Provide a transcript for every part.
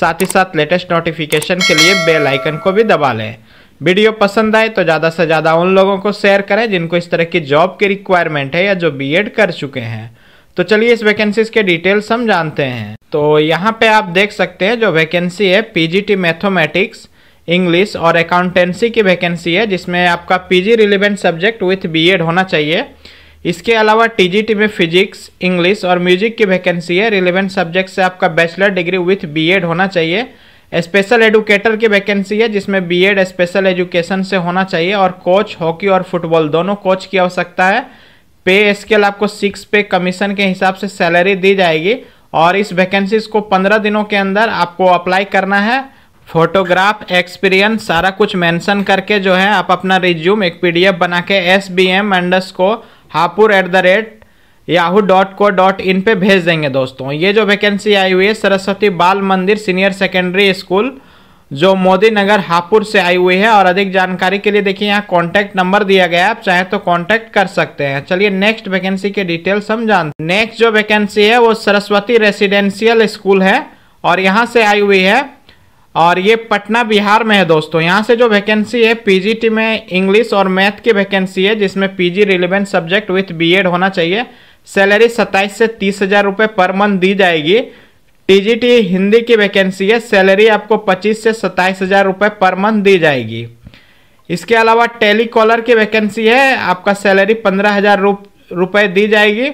साथ ही साथ latest notification के लिए बेल आइकन को भी दबा लें वीडियो पसंद आए तो ज़्यादा से ज़्यादा उन लोगों को शेयर करें जिनको इस तरह की जॉब की रिक्वायरमेंट है या जो बीएड कर चुके हैं तो चलिए इस वैकेंसीज के डिटेल्स हम जानते हैं तो यहाँ पे आप देख सकते हैं जो वैकेंसी है पीजीटी मैथमेटिक्स इंग्लिश और अकाउंटेंसी की वैकेंसी है जिसमें आपका PG relevant subject with BEd होना चाहिए इसके अलावा टीजीटी में फिजिक्स इंग्लिश और म्यूजिक की वैकेंसी है रिलेवेंट सब्जेक्ट से आपका बैचलर डिग्री विथ बीएड होना चाहिए स्पेशल एडुकेटर की वैकेंसी है जिसमें बीएड स्पेशल एजुकेशन से होना चाहिए और कोच हॉकी और फुटबॉल दोनों कोच की आवश्यकता है पे स्केल आपको सिक्स पे कमीशन के हिसाब से सैलरी दी जाएगी और इस वैकेंसीज को पंद्रह दिनों के अंदर आपको अप्लाई करना है फोटोग्राफ एक्सपीरियंस सारा कुछ मेंशन करके जो है आप अपना रिज्यूम एक पीडीएफ बना के S B M co Hapur at the rate Yahoo dot co dot in पर भेज देंगे दोस्तों ये जो वैकेंसी आई हुई है सरस्वती बाल मंदिर सीनियर सेकेंडरी स्कूल जो मोदी नगर हापुड़ से आई हुई है और अधिक जानकारी के लिए देखिए यहाँ कॉन्टैक्ट नंबर दिया गया है आप चाहे तो कॉन्टैक्ट कर सकते हैं चलिए नेक्स्ट वैकेंसी की डिटेल्स हम जानते नेक्स्ट जो वैकेंसी है वो सरस्वती रेसिडेंशियल स्कूल है और यहाँ से आई हुई है और ये पटना बिहार में है दोस्तों यहाँ से जो वैकेंसी है पीजीटी में इंग्लिश और मैथ की वैकेंसी है जिसमें PG relevant subject with BEd होना चाहिए सैलरी सत्ताईस से तीस हज़ार रुपये पर मंथ दी जाएगी टीजीटी हिंदी की वैकेंसी है सैलरी आपको पच्चीस से सत्ताईस हज़ार रुपये पर मंथ दी जाएगी इसके अलावा टेलीकॉलर की वैकेंसी है आपका सैलरी पंद्रह हज़ार रुपये दी जाएगी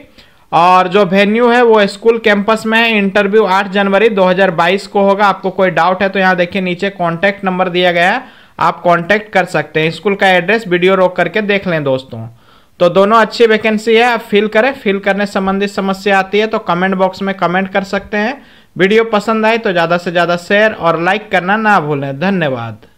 और जो वेन्यू है वो स्कूल कैंपस में है इंटरव्यू 8 जनवरी 2022 को होगा आपको कोई डाउट है तो यहाँ देखिए नीचे कॉन्टैक्ट नंबर दिया गया है आप कॉन्टैक्ट कर सकते हैं स्कूल का एड्रेस वीडियो रोक करके देख लें दोस्तों तो दोनों अच्छी वैकेंसी है आप फिल करें फिल करने संबंधित समस्या आती है तो कमेंट बॉक्स में कमेंट कर सकते हैं वीडियो पसंद आए तो ज़्यादा से ज़्यादा शेयर और लाइक करना ना भूलें धन्यवाद